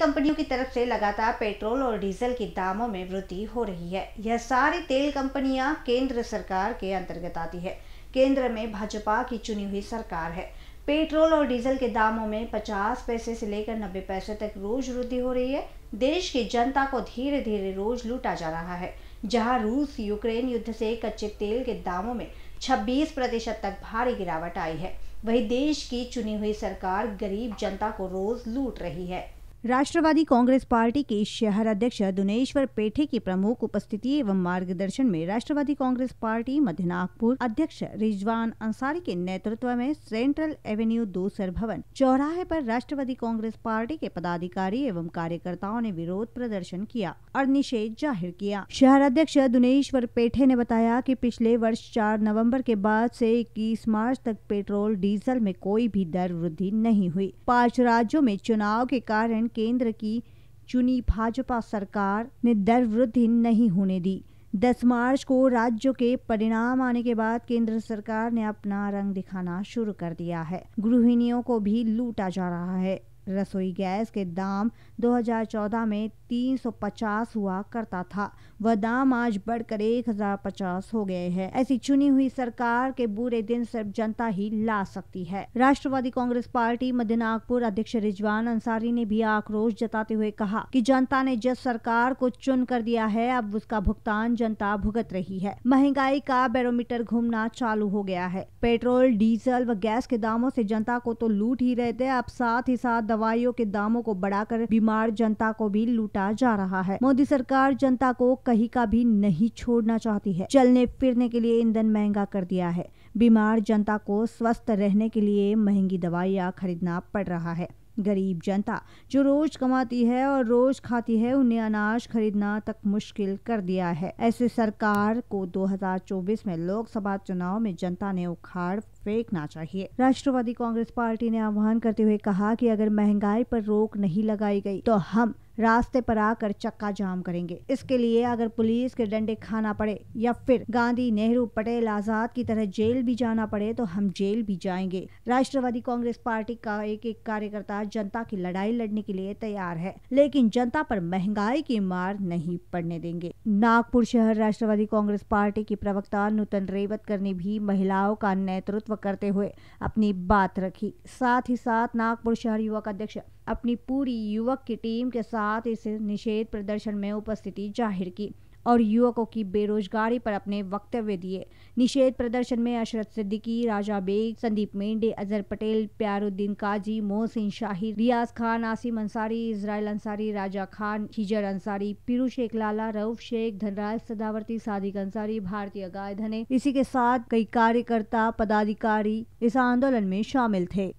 कंपनियों की तरफ से लगातार पेट्रोल और डीजल के दामों में वृद्धि हो रही है यह सारी तेल कंपनियां केंद्र सरकार के अंतर्गत आती है केंद्र में भाजपा की चुनी हुई सरकार है पेट्रोल और डीजल के दामों में 50 पैसे से लेकर 90 पैसे तक रोज वृद्धि हो रही है देश की जनता को धीरे धीरे रोज लूटा जा रहा है जहां रूस यूक्रेन युद्ध से कच्चे तेल के दामों में 26 प्रतिशत तक भारी गिरावट आई है वही देश की चुनी हुई सरकार गरीब जनता को रोज लूट रही है राष्ट्रवादी कांग्रेस पार्टी के शहर अध्यक्ष दुनेश्वर पेठे की प्रमुख उपस्थिति एवं मार्गदर्शन में राष्ट्रवादी कांग्रेस पार्टी मध्य नागपुर अध्यक्ष रिजवान अंसारी के नेतृत्व में सेंट्रल एवेन्यू दूसर भवन चौराहे पर राष्ट्रवादी कांग्रेस पार्टी के पदाधिकारी एवं कार्यकर्ताओं ने विरोध प्रदर्शन किया और निषेध जाहिर किया शहर अध्यक्ष दुनेश्वर पेठे ने बताया की पिछले वर्ष चार नवम्बर के बाद ऐसी इक्कीस मार्च तक पेट्रोल डीजल में कोई भी दर वृद्धि नहीं हुई पाँच राज्यों में चुनाव के कारण केंद्र की चुनी भाजपा सरकार ने दर वृद्धि नहीं होने दी 10 मार्च को राज्यों के परिणाम आने के बाद केंद्र सरकार ने अपना रंग दिखाना शुरू कर दिया है गृहिणियों को भी लूटा जा रहा है रसोई गैस के दाम 2014 में 350 हुआ करता था वह दाम आज बढ़कर 1050 हो गए हैं ऐसी चुनी हुई सरकार के बुरे दिन सिर्फ जनता ही ला सकती है राष्ट्रवादी कांग्रेस पार्टी मध्य नागपुर अध्यक्ष रिजवान अंसारी ने भी आक्रोश जताते हुए कहा कि जनता ने जिस सरकार को चुन कर दिया है अब उसका भुगतान जनता भुगत रही है महंगाई का बैरोमीटर घूमना चालू हो गया है पेट्रोल डीजल व गैस के दामों से जनता को तो लूट ही रहे थे अब साथ ही साथ दवाइयों के दामों को बढ़ाकर बीमार जनता को भी लूटा जा रहा है मोदी सरकार जनता को कहीं का भी नहीं छोड़ना चाहती है चलने फिरने के लिए ईंधन महंगा कर दिया है बीमार जनता को स्वस्थ रहने के लिए महंगी दवाइयाँ खरीदना पड़ रहा है गरीब जनता जो रोज कमाती है और रोज खाती है उन्हें अनाज खरीदना तक मुश्किल कर दिया है ऐसे सरकार को 2024 में लोकसभा चुनाव में जनता ने उखाड़ फेंकना चाहिए राष्ट्रवादी कांग्रेस पार्टी ने आह्वान करते हुए कहा कि अगर महंगाई पर रोक नहीं लगाई गई तो हम रास्ते पर आकर चक्का जाम करेंगे इसके लिए अगर पुलिस के डंडे खाना पड़े या फिर गांधी नेहरू पटेल आजाद की तरह जेल भी जाना पड़े तो हम जेल भी जाएंगे राष्ट्रवादी कांग्रेस पार्टी का एक एक कार्यकर्ता जनता की लड़ाई लड़ने के लिए तैयार है लेकिन जनता पर महंगाई की मार नहीं पड़ने देंगे नागपुर शहर राष्ट्रवादी कांग्रेस पार्टी की प्रवक्ता नूतन रेवतकर ने भी महिलाओं का नेतृत्व करते हुए अपनी बात रखी साथ ही साथ नागपुर शहर युवक अध्यक्ष अपनी पूरी युवक की टीम के साथ साथ इस निषेध प्रदर्शन में उपस्थिति जाहिर की और युवकों की बेरोजगारी पर अपने वक्तव्य दिए निषेध प्रदर्शन में अशरत सिद्दीकी राजा बेग संदीप मेंडे अजहर पटेल प्यारुद्दीन काजी मोहसिन शाही रियाज खान आसिम अंसारी इसराइल अंसारी राजा खान हिजर अंसारी पीरू शेख लाला रऊफ शेख धनराज सदावर्ती सादिक अंसारी भारतीय गाय धने इसी के साथ कई कार्यकर्ता पदाधिकारी इस आंदोलन में शामिल थे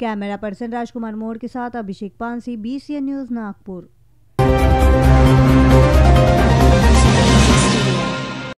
कैमरा पर्सन राजकुमार मोड़ के साथ अभिषेक पानसी बी न्यूज़ नागपुर